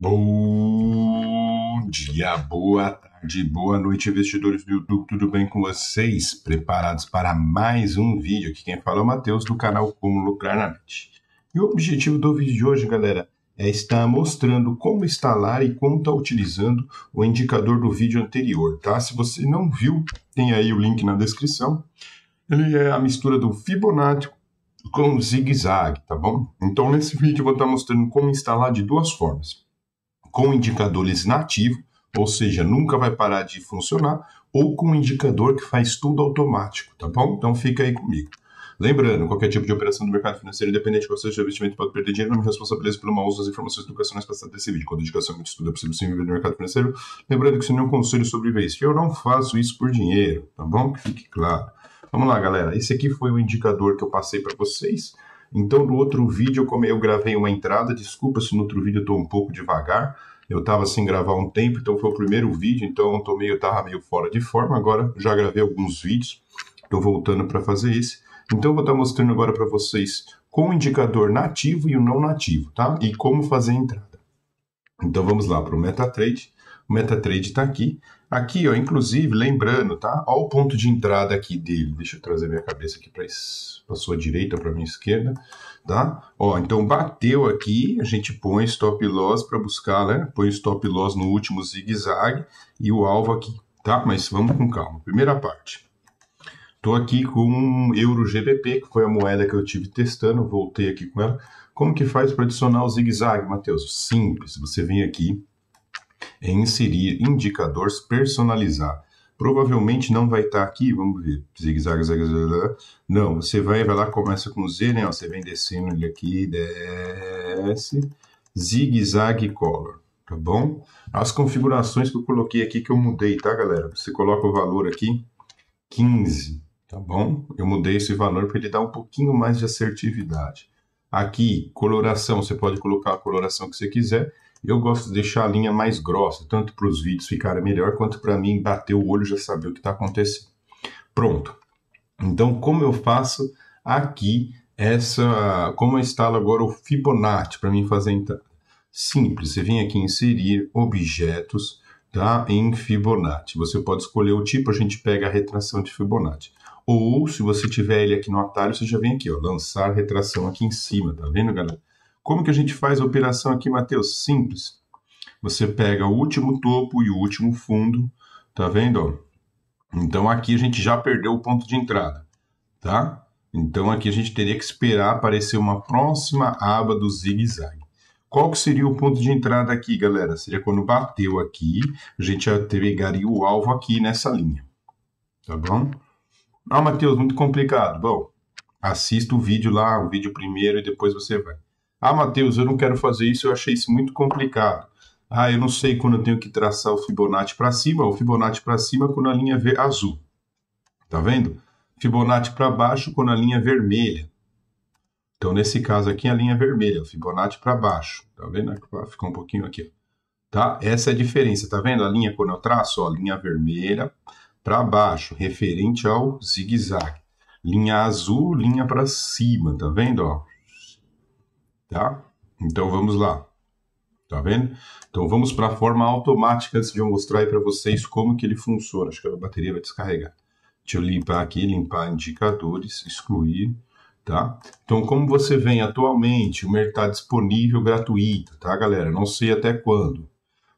Bom dia, boa tarde, boa noite, investidores do YouTube, tudo bem com vocês? Preparados para mais um vídeo? Aqui quem fala é o Matheus, do canal Como Lucrar na Mente. E o objetivo do vídeo de hoje, galera, é estar mostrando como instalar e como está utilizando o indicador do vídeo anterior, tá? Se você não viu, tem aí o link na descrição. Ele é a mistura do Fibonacci com Zig Zag, tá bom? Então, nesse vídeo eu vou estar mostrando como instalar de duas formas com indicadores nativo, ou seja, nunca vai parar de funcionar, ou com um indicador que faz tudo automático, tá bom? Então fica aí comigo. Lembrando, qualquer tipo de operação do mercado financeiro, independente de qual seja o investimento, pode perder dinheiro, não me responsabilizo pelo mau uso das informações educacionais passadas desse vídeo. Quando a educação é muito estudo é possível se viver no mercado financeiro, lembrando que isso não é um conselho sobre investir. Eu não faço isso por dinheiro, tá bom? Que fique claro. Vamos lá, galera. Esse aqui foi o indicador que eu passei para vocês. Então, no outro vídeo, como eu gravei uma entrada, desculpa se no outro vídeo eu estou um pouco devagar, eu estava sem gravar um tempo, então foi o primeiro vídeo, então eu, meio, tava meio fora de forma, agora já gravei alguns vídeos, estou voltando para fazer esse. Então, eu vou estar tá mostrando agora para vocês com o indicador nativo e o não nativo, tá? E como fazer a entrada. Então, vamos lá para o MetaTrade. O MetaTrade está aqui Aqui, ó, inclusive, lembrando, tá? Olha o ponto de entrada aqui dele. Deixa eu trazer minha cabeça aqui para a sua direita, para minha esquerda, tá? Ó, então bateu aqui, a gente põe stop loss para buscar, né? Põe stop loss no último zigue-zague e o alvo aqui, tá? Mas vamos com calma. Primeira parte. Estou aqui com um euro GBP, que foi a moeda que eu tive testando, voltei aqui com ela. Como que faz para adicionar o zigue-zague, Matheus? Simples, você vem aqui, é inserir indicadores, personalizar. Provavelmente não vai estar tá aqui, vamos ver, zigue-zague, zigue -zague, Não, você vai, vai lá, começa com Z, né? Ó, você vem descendo ele aqui, desce, zigue-zague color, tá bom? As configurações que eu coloquei aqui, que eu mudei, tá, galera? Você coloca o valor aqui, 15, tá bom? Eu mudei esse valor para ele dar um pouquinho mais de assertividade. Aqui, coloração, você pode colocar a coloração que você quiser. Eu gosto de deixar a linha mais grossa, tanto para os vídeos ficarem melhor, quanto para mim bater o olho e já saber o que está acontecendo. Pronto. Então, como eu faço aqui essa... Como eu instalo agora o Fibonacci para mim fazer a entrada? Simples, você vem aqui em inserir objetos tá? em Fibonacci. Você pode escolher o tipo, a gente pega a retração de Fibonacci. Ou, se você tiver ele aqui no atalho, você já vem aqui, ó, lançar retração aqui em cima, tá vendo, galera? Como que a gente faz a operação aqui, Matheus? Simples. Você pega o último topo e o último fundo, tá vendo? Então aqui a gente já perdeu o ponto de entrada, tá? Então aqui a gente teria que esperar aparecer uma próxima aba do zigue-zague. Qual que seria o ponto de entrada aqui, galera? Seria quando bateu aqui, a gente já pegaria o alvo aqui nessa linha, tá bom? Ah, Matheus, muito complicado. Bom, assista o vídeo lá, o vídeo primeiro e depois você vai. Ah, Matheus, eu não quero fazer isso, eu achei isso muito complicado. Ah, eu não sei quando eu tenho que traçar o Fibonacci para cima, o Fibonacci para cima quando a linha é azul. Tá vendo? Fibonacci para baixo quando a linha é vermelha. Então, nesse caso aqui, a linha é vermelha, o Fibonacci para baixo. Tá vendo? Ah, ficou um pouquinho aqui. Tá? Essa é a diferença. Tá vendo a linha quando eu traço? Ó, linha vermelha para baixo, referente ao zigue-zague. Linha azul, linha para cima. Tá vendo? Ó, tá? Então vamos lá. Tá vendo? Então vamos para a forma automática antes de eu mostrar aí para vocês como que ele funciona. Acho que a bateria vai descarregar. Deixa eu limpar aqui, limpar indicadores, excluir, tá? Então como você vem atualmente, o Mer está disponível gratuito, tá galera? Não sei até quando,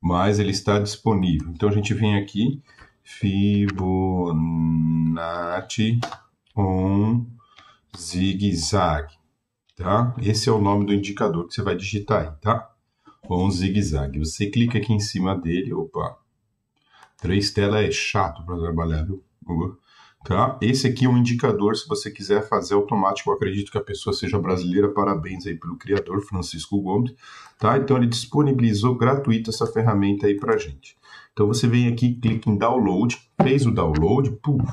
mas ele está disponível. Então a gente vem aqui, Fibonacci on zigue-zague tá? Esse é o nome do indicador que você vai digitar aí, tá? Ou um zigue-zague. Você clica aqui em cima dele, opa. Três telas é chato para trabalhar, viu? Tá? Esse aqui é um indicador, se você quiser fazer automático, acredito que a pessoa seja brasileira, parabéns aí pelo criador, Francisco Gomes, tá? Então ele disponibilizou gratuito essa ferramenta aí pra gente. Então você vem aqui, clica em download, fez o download, puf,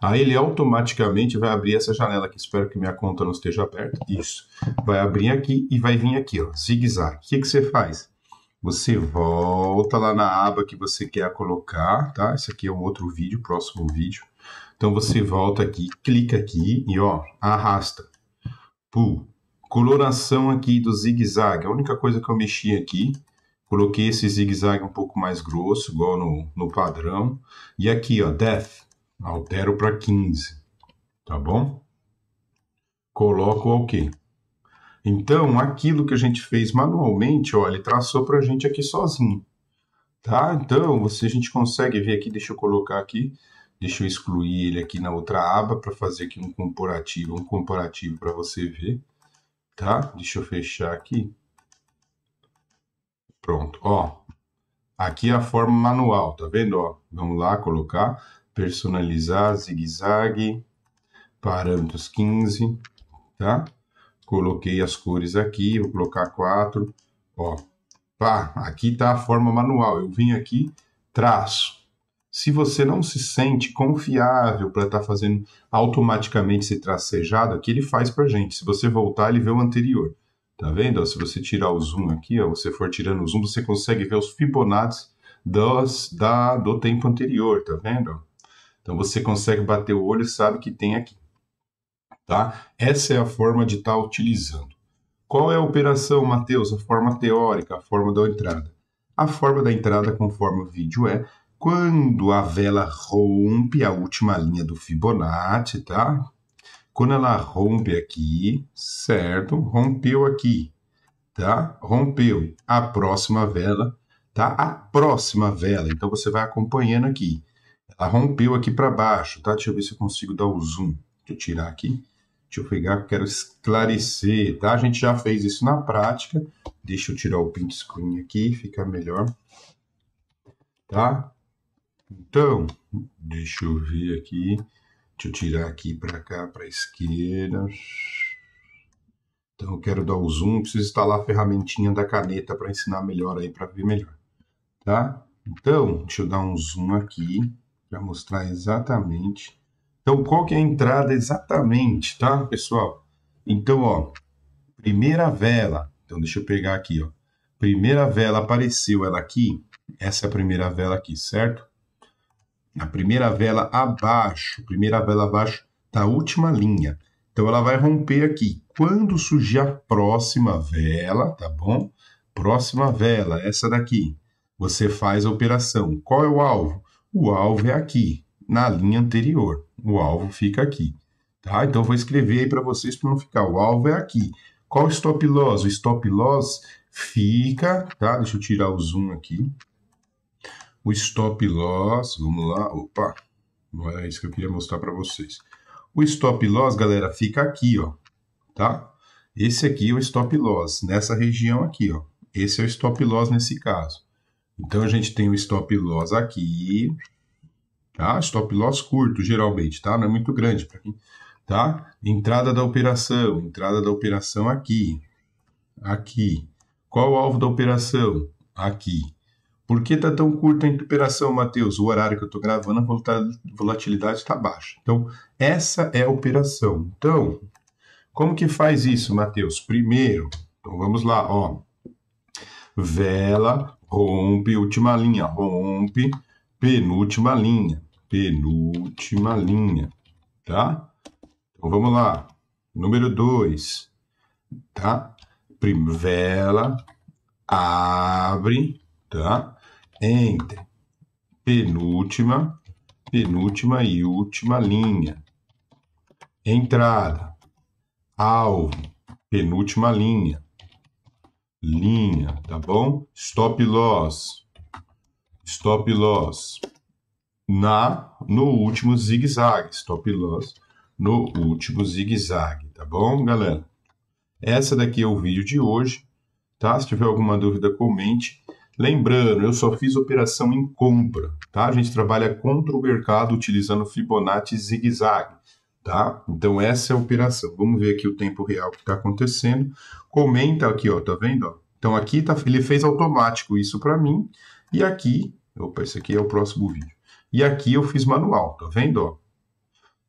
Aí ele automaticamente vai abrir essa janela que espero que minha conta não esteja aberta. Isso. Vai abrir aqui e vai vir aqui, ó, zigue-zague. O que, que você faz? Você volta lá na aba que você quer colocar, tá? Esse aqui é um outro vídeo, próximo vídeo. Então você volta aqui, clica aqui e ó, arrasta. Pull. Coloração aqui do zigue-zague. A única coisa que eu mexi aqui coloquei esse zigue-zague um pouco mais grosso, igual no, no padrão. E aqui, ó, death altero para 15, tá bom? Coloco OK. Então, aquilo que a gente fez manualmente, ó, ele traçou para a gente aqui sozinho, tá? Então, você, a gente consegue ver aqui, deixa eu colocar aqui, deixa eu excluir ele aqui na outra aba para fazer aqui um comparativo, um comparativo para você ver, tá? Deixa eu fechar aqui. Pronto, ó, Aqui é a forma manual, tá vendo? Ó, vamos lá colocar personalizar zigue-zague, parâmetros 15, tá? Coloquei as cores aqui, vou colocar 4, ó. Pá, aqui tá a forma manual. Eu vim aqui, traço. Se você não se sente confiável para estar tá fazendo automaticamente esse tracejado aqui, ele faz para gente. Se você voltar, ele vê o anterior. Tá vendo? Ó, se você tirar o zoom aqui, ó, você for tirando o zoom, você consegue ver os Fibonacci dos, da, do tempo anterior, tá vendo? Então você consegue bater o olho e sabe que tem aqui. Tá? Essa é a forma de estar tá utilizando. Qual é a operação, Matheus? A forma teórica, a forma da entrada. A forma da entrada, conforme o vídeo é, quando a vela rompe a última linha do Fibonacci, tá? Quando ela rompe aqui, certo? Rompeu aqui, tá? Rompeu a próxima vela, tá? A próxima vela. Então você vai acompanhando aqui. Ela rompeu aqui para baixo, tá? Deixa eu ver se eu consigo dar o zoom. Deixa eu tirar aqui. Deixa eu pegar, quero esclarecer, tá? A gente já fez isso na prática. Deixa eu tirar o print screen aqui, fica melhor. Tá? Então, deixa eu ver aqui. Deixa eu tirar aqui para cá, para a esquerda. Então, eu quero dar o zoom. Preciso instalar a ferramentinha da caneta para ensinar melhor aí, para ver melhor. Tá? Então, deixa eu dar um zoom aqui para mostrar exatamente. Então, qual que é a entrada exatamente, tá, pessoal? Então, ó, primeira vela. Então, deixa eu pegar aqui, ó. Primeira vela apareceu ela aqui. Essa é a primeira vela aqui, certo? A primeira vela abaixo, primeira vela abaixo da última linha. Então, ela vai romper aqui. Quando surgir a próxima vela, tá bom? Próxima vela, essa daqui. Você faz a operação. Qual é o alvo? o alvo é aqui, na linha anterior. O alvo fica aqui. Tá? Então, vou escrever aí para vocês para não ficar. O alvo é aqui. Qual stop loss? O stop loss fica, tá? Deixa eu tirar o zoom aqui. O stop loss, vamos lá, opa, não era isso que eu queria mostrar para vocês. O stop loss, galera, fica aqui, ó, tá? Esse aqui é o stop loss, nessa região aqui, ó. Esse é o stop loss nesse caso. Então a gente tem o stop loss aqui, tá? Stop loss curto geralmente, tá? Não é muito grande para quem, tá? Entrada da operação, entrada da operação aqui, aqui. Qual o alvo da operação? Aqui. Por que tá tão curta a operação, Matheus? O horário que eu estou gravando, a volatilidade está baixa. Então, essa é a operação. Então, como que faz isso, Matheus? Primeiro, então vamos lá, ó. Vela rompe última linha, rompe penúltima linha, penúltima linha, tá? Então vamos lá. Número 2, tá? Primavera, abre, tá? Entre Penúltima, penúltima e última linha. Entrada, alvo, penúltima linha linha, tá bom? Stop loss, stop loss na no último zigue-zague, stop loss no último zigue-zague, tá bom, galera? Essa daqui é o vídeo de hoje, tá? Se tiver alguma dúvida, comente. Lembrando, eu só fiz operação em compra, tá? A gente trabalha contra o mercado utilizando Fibonacci zigue-zague. Tá? Então essa é a operação. Vamos ver aqui o tempo real que está acontecendo. Comenta aqui, ó, tá vendo? Ó? Então aqui tá, ele fez automático isso para mim e aqui, opa, esse aqui é o próximo vídeo. E aqui eu fiz manual, tá vendo? Ó?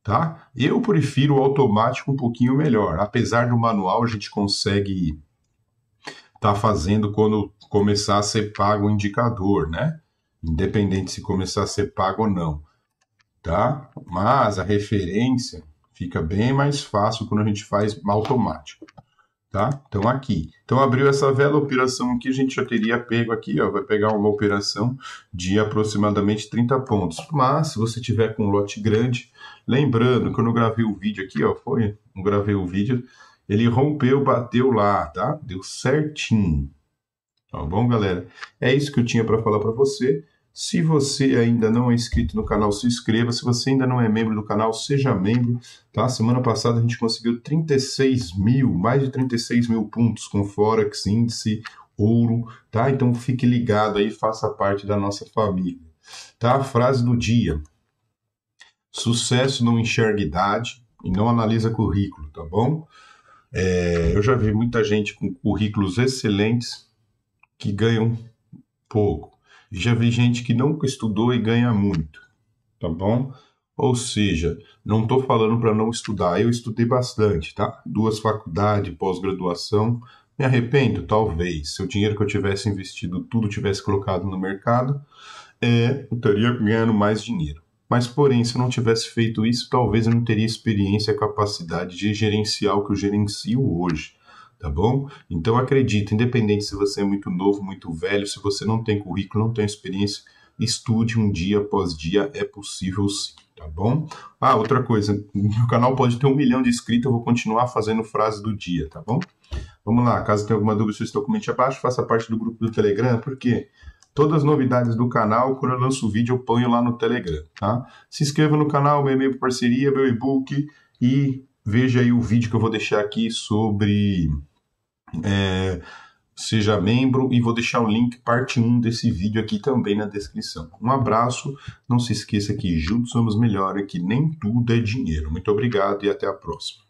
Tá? Eu prefiro o automático um pouquinho melhor, apesar do manual a gente consegue tá fazendo quando começar a ser pago o indicador, né? Independente se começar a ser pago ou não, tá? Mas a referência Fica bem mais fácil quando a gente faz automático. Tá? Então, aqui. Então, abriu essa vela operação que a gente já teria pego aqui, ó, vai pegar uma operação de aproximadamente 30 pontos. Mas, se você tiver com um lote grande, lembrando, quando eu gravei o vídeo aqui, ó, foi, eu gravei o vídeo, ele rompeu, bateu lá, tá? Deu certinho. Tá bom, galera? É isso que eu tinha para falar para você. Se você ainda não é inscrito no canal, se inscreva. Se você ainda não é membro do canal, seja membro. Tá? Semana passada a gente conseguiu 36 mil, mais de 36 mil pontos com Forex, índice, ouro. Tá? Então fique ligado aí, faça parte da nossa família. Tá? frase do dia: Sucesso não enxerga idade e não analisa currículo, tá bom? É, eu já vi muita gente com currículos excelentes que ganham pouco já vi gente que nunca estudou e ganha muito, tá bom? Ou seja, não estou falando para não estudar, eu estudei bastante, tá? Duas faculdades, pós-graduação. Me arrependo? Talvez. Se o dinheiro que eu tivesse investido tudo tivesse colocado no mercado, é, eu estaria ganhando mais dinheiro. Mas, porém, se eu não tivesse feito isso, talvez eu não teria experiência e capacidade de gerenciar o que eu gerencio hoje tá bom? Então acredita, independente se você é muito novo, muito velho, se você não tem currículo, não tem experiência, estude um dia após dia, é possível sim, tá bom? Ah, outra coisa, meu canal pode ter um milhão de inscritos, eu vou continuar fazendo frase do dia, tá bom? Vamos lá, caso tenha alguma dúvida, vocês documento abaixo, faça parte do grupo do Telegram, porque todas as novidades do canal, quando eu lanço o vídeo, eu ponho lá no Telegram, tá? Se inscreva no canal, meu e-mail parceria, meu e-book e veja aí o vídeo que eu vou deixar aqui sobre é, seja membro e vou deixar o link parte 1 desse vídeo aqui também na descrição. Um abraço, não se esqueça que juntos somos melhor e que nem tudo é dinheiro. Muito obrigado e até a próxima.